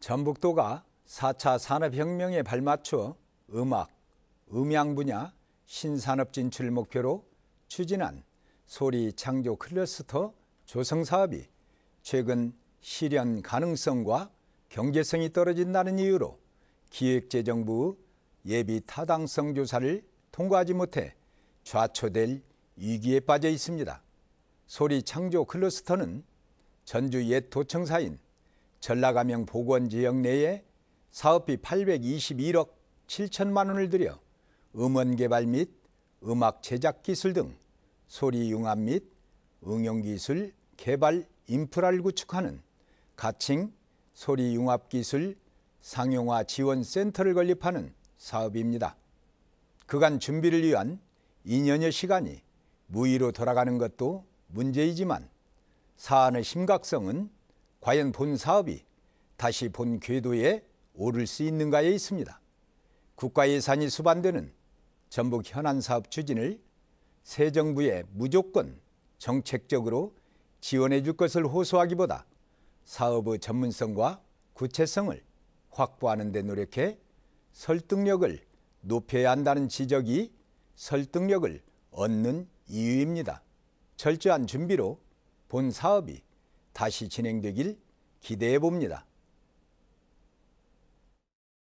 전북도가 4차 산업혁명에 발맞춰 음악, 음향 분야 신산업 진출 목표로 추진한 소리 창조 클러스터 조성 사업이 최근 실현 가능성과 경제성이 떨어진다는 이유로 기획재정부 예비 타당성 조사를 통과하지 못해 좌초될 위기에 빠져 있습니다. 소리 창조 클러스터는 전주 옛 도청사인 전라가명 보건지역 내에 사업비 821억 7천만 원을 들여 음원 개발 및 음악 제작 기술 등 소리 융합 및 응용 기술 개발 인프라를 구축하는 가칭 소리 융합 기술 상용화 지원 센터를 건립하는 사업입니다. 그간 준비를 위한 2년여 시간이 무의로 돌아가는 것도 문제이지만 사안의 심각성은 과연 본 사업이 다시 본 궤도에 오를 수 있는가에 있습니다. 국가 예산이 수반되는 전북 현안 사업 추진을 새 정부에 무조건 정책적으로 지원해 줄 것을 호소하기보다 사업의 전문성과 구체성을 확보하는 데 노력해 설득력을 높여야 한다는 지적이 설득력을 얻는 이유입니다. 철저한 준비로 본 사업이 다시 진행되길 기대해 봅니다.